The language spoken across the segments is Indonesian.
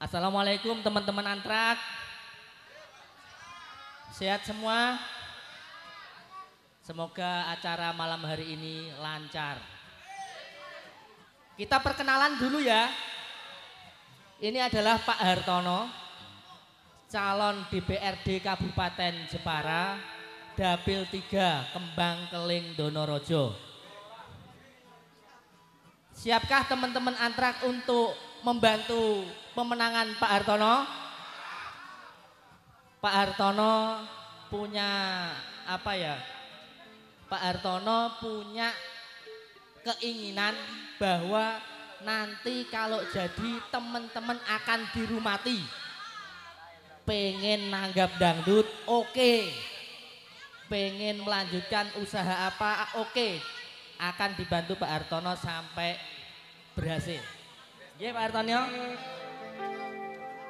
Assalamualaikum teman-teman antrak. Sehat semua? Semoga acara malam hari ini lancar. Kita perkenalan dulu ya. Ini adalah Pak Hartono, calon DPRD Kabupaten Jepara, Dapil 3, Kembang Keling Donorojo. Siapkah teman-teman antrak untuk membantu pemenangan Pak Hartono. Pak Hartono punya apa ya? Pak Hartono punya keinginan bahwa nanti kalau jadi teman-teman akan dirumati. Pengen nanggap dangdut, oke. Pengen melanjutkan usaha apa, oke. Akan dibantu Pak Hartono sampai berhasil. Ya Pak Artono.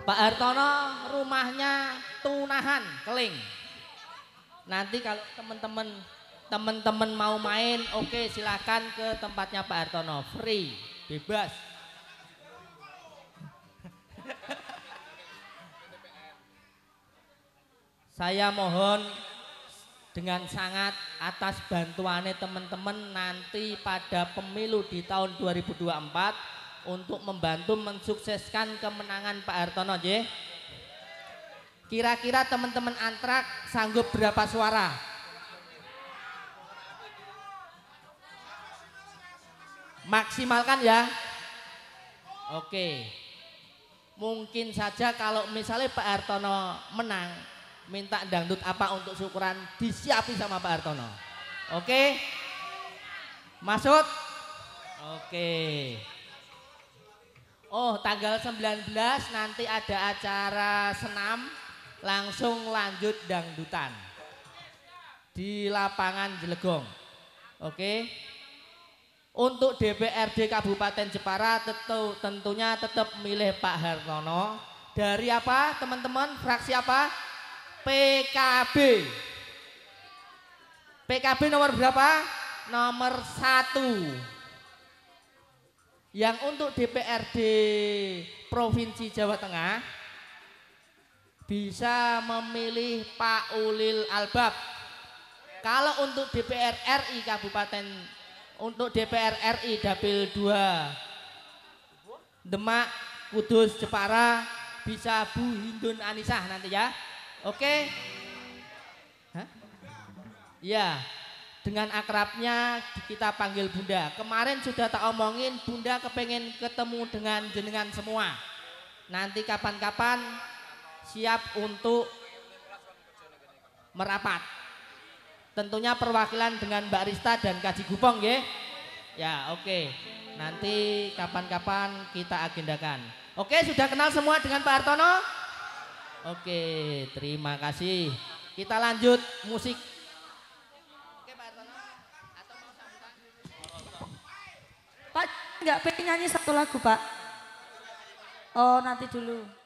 Pak Artono rumahnya Tunahan, Keling. Nanti kalau teman-teman teman-teman mau main, oke okay, silahkan ke tempatnya Pak Artono, free, bebas. Saya mohon dengan sangat atas bantuannya teman-teman nanti pada pemilu di tahun 2024 untuk membantu mensukseskan kemenangan Pak Hartono J. Kira-kira teman-teman antrak sanggup berapa suara? Maksimalkan ya. Oke. Mungkin saja kalau misalnya Pak Hartono menang, minta dangdut apa untuk syukuran disiapin sama Pak Hartono. Oke. Masuk. Oke. Oh, tanggal 19 nanti ada acara senam, langsung lanjut dangdutan di lapangan Jelegong. Oke. Untuk DPRD Kabupaten Jepara tentu, tentunya tetap milih Pak Hartono. Dari apa teman-teman? Fraksi apa? PKB. PKB nomor berapa? Nomor satu yang untuk DPRD Provinsi Jawa Tengah bisa memilih Pak Ulil Albab. Kalau untuk DPR RI Kabupaten untuk DPR RI Dapil 2 Demak, Kudus, Jepara bisa Bu Hindun Anisah nanti ya. Oke. Okay? dengan akrabnya kita panggil bunda. Kemarin sudah tak omongin bunda kepengen ketemu dengan jenengan semua. Nanti kapan-kapan siap untuk merapat. Tentunya perwakilan dengan Mbak Rista dan Kaji Gupong ya. Ya oke. Nanti kapan-kapan kita agendakan. Oke sudah kenal semua dengan Pak Hartono? Oke terima kasih. Kita lanjut musik nggak pengen nyanyi satu lagu pak? Oh nanti dulu.